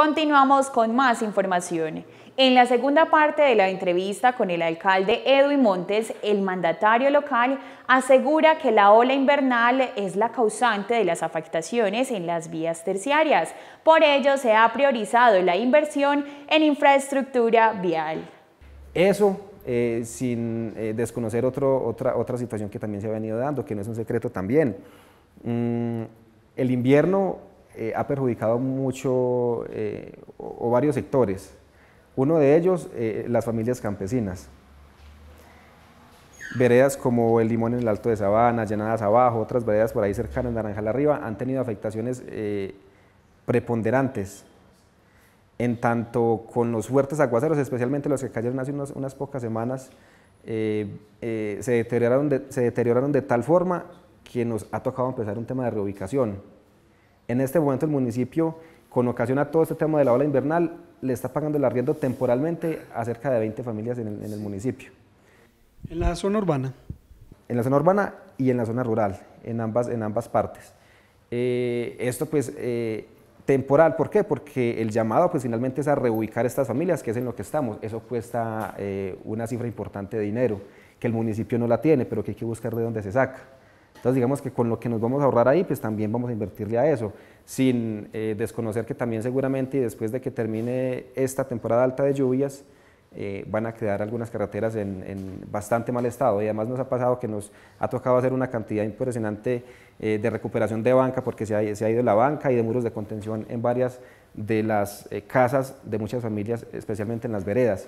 Continuamos con más información. En la segunda parte de la entrevista con el alcalde Edwin Montes, el mandatario local asegura que la ola invernal es la causante de las afectaciones en las vías terciarias. Por ello, se ha priorizado la inversión en infraestructura vial. Eso eh, sin eh, desconocer otra, otra situación que también se ha venido dando, que no es un secreto también. Mm, el invierno eh, ha perjudicado mucho eh, o, varios sectores. Uno de ellos, eh, las familias campesinas. Veredas como el Limón en el Alto de Sabana, Llenadas Abajo, otras veredas por ahí cercanas, Naranjal Arriba, han tenido afectaciones preponderantes. En tanto con los fuertes aguaceros, especialmente los que cayeron hace unas, pocas semanas, se deterioraron de tal forma que nos ha tocado empezar un tema de reubicación en este momento el municipio, con ocasión a todo este tema de la ola invernal, le está pagando el arriendo temporalmente a cerca de 20 familias en el, municipio. ¿En la zona urbana? En la zona urbana y en la zona rural, en ambas, en ambas partes. Eh, esto pues eh, temporal, ¿por qué? Porque el llamado pues finalmente es a reubicar estas familias, que es en lo que estamos. Eso cuesta eh, una cifra importante de dinero, que el municipio no la tiene, pero que hay que buscar de dónde se saca. Entonces digamos que con lo que nos vamos a ahorrar ahí, pues también vamos a invertirle a eso, sin eh, desconocer que también seguramente después de que termine esta temporada alta de lluvias, eh, van a quedar algunas carreteras en, bastante mal estado y además nos ha pasado que nos ha tocado hacer una cantidad impresionante eh, de recuperación de banca porque se ha, ido la banca y de muros de contención en varias de las casas de muchas familias, especialmente en las veredas.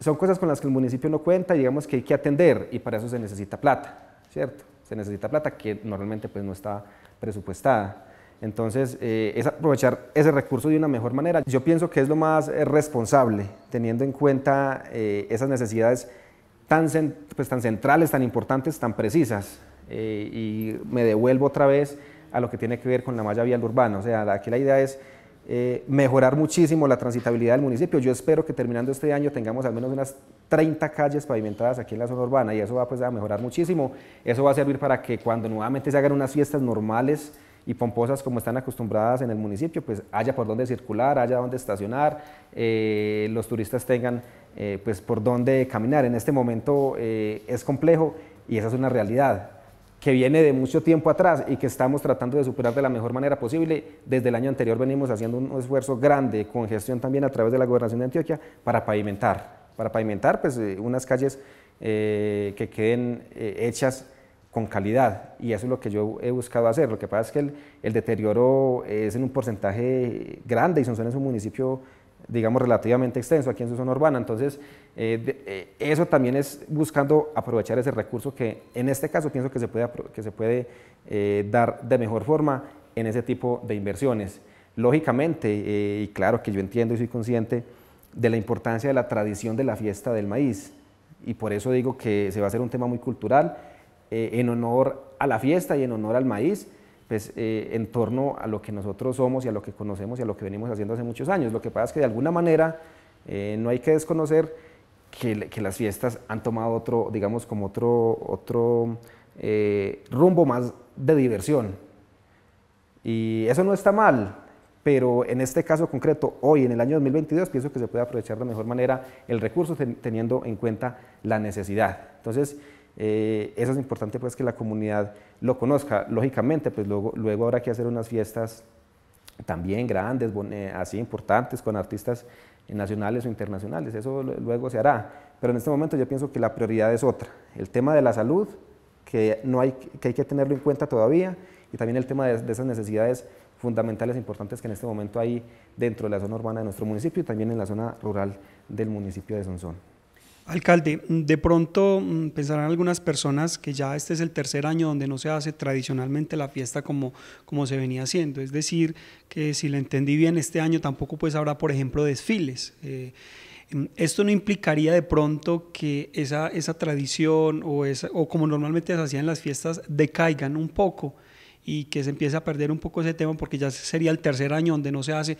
Son cosas con las que el municipio no cuenta y digamos que hay que atender y para eso se necesita plata, ¿cierto? se necesita plata que normalmente pues no está presupuestada. Entonces, eh, es aprovechar ese recurso de una mejor manera. Yo pienso que es lo más eh, responsable, teniendo en cuenta eh, esas necesidades tan, pues, tan centrales, tan importantes, tan precisas. y me devuelvo otra vez a lo que tiene que ver con la malla vial urbana. O sea, aquí la idea es eh, mejorar muchísimo la transitabilidad del municipio. Yo espero que terminando este año tengamos al menos unas 30 calles pavimentadas aquí en la zona urbana y eso va pues, a mejorar muchísimo. Eso va a servir para que cuando nuevamente se hagan unas fiestas normales y pomposas como están acostumbradas en el municipio, pues haya por dónde circular, haya dónde estacionar, eh, los turistas tengan eh, pues por dónde caminar. En este momento es complejo y esa es una realidad que viene de mucho tiempo atrás y que estamos tratando de superar de la mejor manera posible. Desde el año anterior venimos haciendo un esfuerzo grande con gestión también a través de la gobernación de Antioquia para pavimentar, para pavimentar pues, eh, unas calles eh, que queden eh, hechas con calidad y eso es lo que yo he buscado hacer. Lo que pasa es que el, deterioro es en un porcentaje grande y son en un municipio digamos, relativamente extenso aquí en su zona urbana. Entonces, eh, eh, eso también es buscando aprovechar ese recurso que en este caso pienso que se puede, que se puede eh, dar de mejor forma en ese tipo de inversiones. Lógicamente, y claro que yo entiendo y soy consciente de la importancia de la tradición de la fiesta del maíz, y por eso digo que se va a hacer un tema muy cultural en honor a la fiesta y en honor al maíz, pues, eh, en torno a lo que nosotros somos y a lo que conocemos y a lo que venimos haciendo hace muchos años. Lo que pasa es que de alguna manera eh, no hay que desconocer que, las fiestas han tomado otro, digamos, como otro, otro eh, rumbo más de diversión. Y eso no está mal, pero en este caso concreto, hoy en el año 2022, pienso que se puede aprovechar de mejor manera el recurso teniendo en cuenta la necesidad. Entonces, eh, eso es importante pues que la comunidad lo conozca. Lógicamente, pues luego, habrá que hacer unas fiestas también grandes, así importantes, con artistas nacionales o internacionales. Eso luego se hará. Pero en este momento yo pienso que la prioridad es otra. El tema de la salud, que, hay, que tenerlo en cuenta todavía, y también el tema de, esas necesidades fundamentales e importantes que en este momento hay dentro de la zona urbana de nuestro municipio y también en la zona rural del municipio de Sonsón. Alcalde, de pronto mm, pensarán algunas personas que ya este es el tercer año donde no se hace tradicionalmente la fiesta como, como se venía haciendo. Es decir, que si lo entendí bien, este año tampoco pues habrá, por ejemplo, desfiles. Eh, mm, esto no implicaría de pronto que esa, esa tradición o, esa, o como normalmente se hacían las fiestas decaigan un poco y que se empiece a perder un poco ese tema porque ya sería el tercer año donde no se hace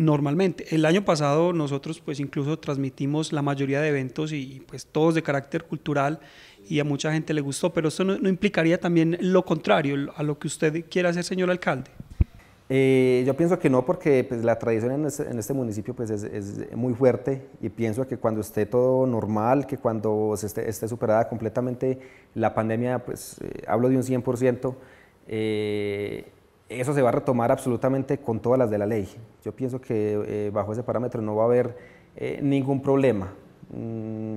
normalmente. El año pasado nosotros pues incluso transmitimos la mayoría de eventos y pues todos de carácter cultural y a mucha gente le gustó, pero eso no, implicaría también lo contrario a lo que usted quiere hacer, señor alcalde. Eh, yo pienso que no, porque pues, la tradición en este, este municipio pues, es, muy fuerte y pienso que cuando esté todo normal, que cuando esté, superada completamente la pandemia, pues eh, hablo de un 100%, eh, eso se va a retomar absolutamente con todas las de la ley. Yo pienso que eh, bajo ese parámetro no va a haber eh, ningún problema. Mm,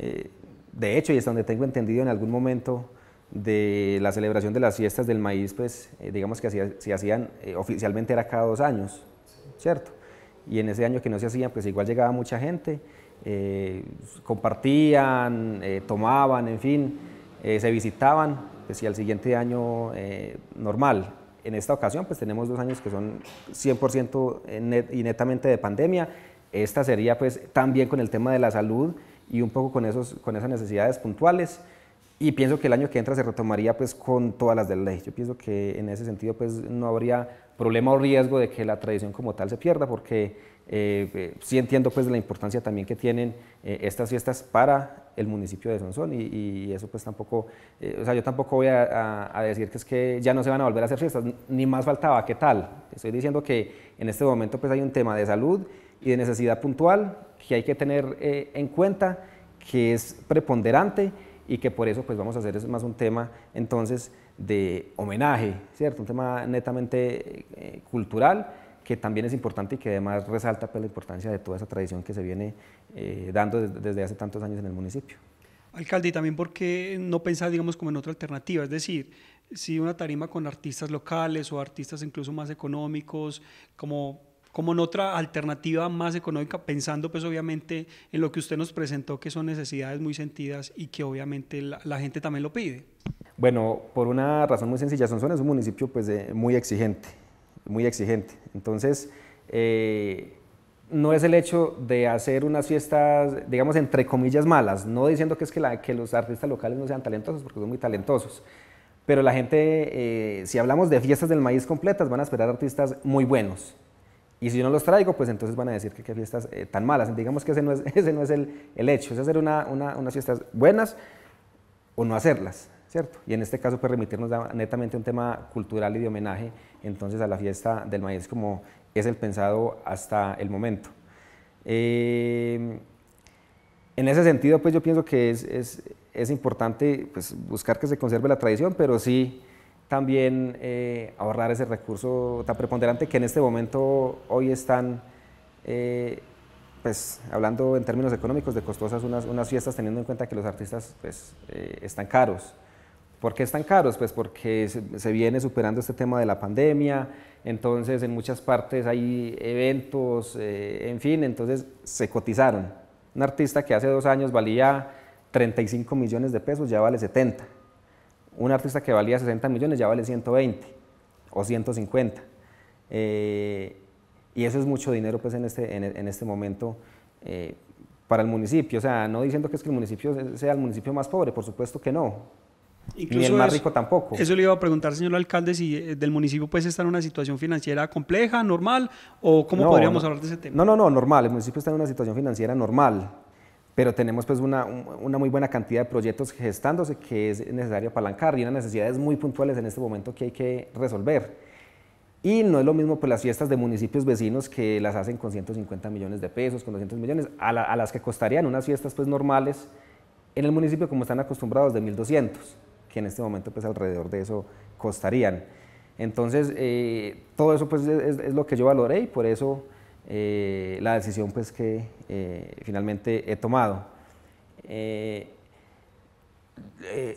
eh, de hecho, y es donde tengo entendido en algún momento de la celebración de las fiestas del maíz, pues digamos que se hacían, oficialmente era cada dos años, ¿cierto? Y en ese año que no se hacían, pues igual llegaba mucha gente, compartían, tomaban, en fin, se visitaban, pues y al siguiente año normal. En esta ocasión, pues tenemos dos años que son 100% eh, y netamente de pandemia. Esta sería, pues, también con el tema de la salud y un poco con, esos, con esas necesidades puntuales. Y pienso que el año que entra se retomaría, pues, con todas las de ley. Yo pienso que en ese sentido, pues, no habría problema o riesgo de que la tradición como tal se pierda, porque eh, eh, sí entiendo pues la importancia también que tienen eh, estas fiestas para el municipio de Sonsón y, eso pues tampoco, o sea, yo tampoco voy a, decir que es que ya no se van a volver a hacer fiestas, ni más faltaba, ¿qué tal? Estoy diciendo que en este momento pues hay un tema de salud y de necesidad puntual que hay que tener en cuenta, que es preponderante y que por eso pues vamos a hacer es más un tema entonces de homenaje, ¿cierto? Un tema netamente cultural que también es importante y que además resalta pues, la importancia de toda esa tradición que se viene eh, dando desde, hace tantos años en el municipio. Alcalde, y también porque no pensar, digamos, como en otra alternativa, es decir, si una tarima con artistas locales o artistas incluso más económicos, como, como en otra alternativa más económica, pensando pues obviamente en lo que usted nos presentó, que son necesidades muy sentidas y que obviamente la, gente también lo pide. Bueno, por una razón muy sencilla, son es un municipio pues eh, muy exigente, muy exigente. Entonces, eh, no es el hecho de hacer unas fiestas, digamos, entre comillas malas, no diciendo que es que, los artistas locales no sean talentosos, porque son muy talentosos, pero la gente, eh, si hablamos de fiestas del maíz completas, van a esperar artistas muy buenos. Y si yo no los traigo, pues entonces van a decir que qué fiestas eh, tan malas. Digamos que ese no es, el, hecho, es hacer una, una, unas fiestas buenas o no hacerlas. Y en este caso, pues remitirnos netamente a un tema cultural y de homenaje, entonces a la fiesta del maíz como es el pensado hasta el momento. Eh, en ese sentido, pues yo pienso que es, importante pues, buscar que se conserve la tradición, pero sí también eh, ahorrar ese recurso tan preponderante que en este momento hoy están, eh, pues hablando en términos económicos, de costosas unas, fiestas, teniendo en cuenta que los artistas pues, están caros. ¿Por qué están caros? Pues porque se viene superando este tema de la pandemia, entonces en muchas partes hay eventos, eh, en fin, entonces se cotizaron. Un artista que hace dos años valía 35 millones de pesos ya vale 70. Un artista que valía 60 millones ya vale 120 o 150. Eh, y eso es mucho dinero pues en este, este momento. Eh, para el municipio, o sea, no diciendo que es que el municipio sea el municipio más pobre, por supuesto que no, Incluso el más rico tampoco. Eso le iba a preguntar, señor alcalde, si eh, del municipio pues está en una situación financiera compleja, normal, o cómo podríamos hablar de ese tema. No, no, no, normal. El municipio está en una situación financiera normal, pero tenemos pues una, una muy buena cantidad de proyectos gestándose que es necesario apalancar y unas necesidades muy puntuales en este momento que hay que resolver. Y no es lo mismo pues, las fiestas de municipios vecinos que las hacen con 150 millones de pesos, con 200 millones, a, a las que costarían unas fiestas pues, normales en el municipio como están acostumbrados de 1.200 que en este momento pues alrededor de eso costarían. Entonces, eh, todo eso pues es, lo que yo valoré y por eso eh, la decisión pues que eh, finalmente he tomado.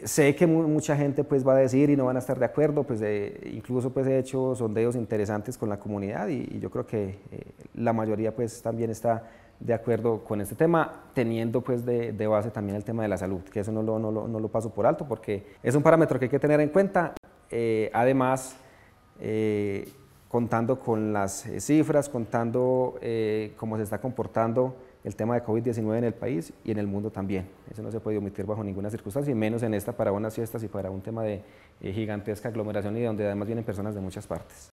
sé que mucha gente pues va a decir y no van a estar de acuerdo, pues incluso pues he hecho sondeos interesantes con la comunidad y, y yo creo que la mayoría pues también está de acuerdo con este tema, teniendo pues de, base también el tema de la salud, que eso no lo, no, paso por alto porque es un parámetro que hay que tener en cuenta. Eh, además, eh, contando con las eh, cifras, contando cómo se está comportando el tema de COVID-19 en el país y en el mundo también. Eso no se puede omitir bajo ninguna circunstancia, y menos en esta para unas fiestas y para un tema de gigantesca aglomeración y donde además vienen personas de muchas partes.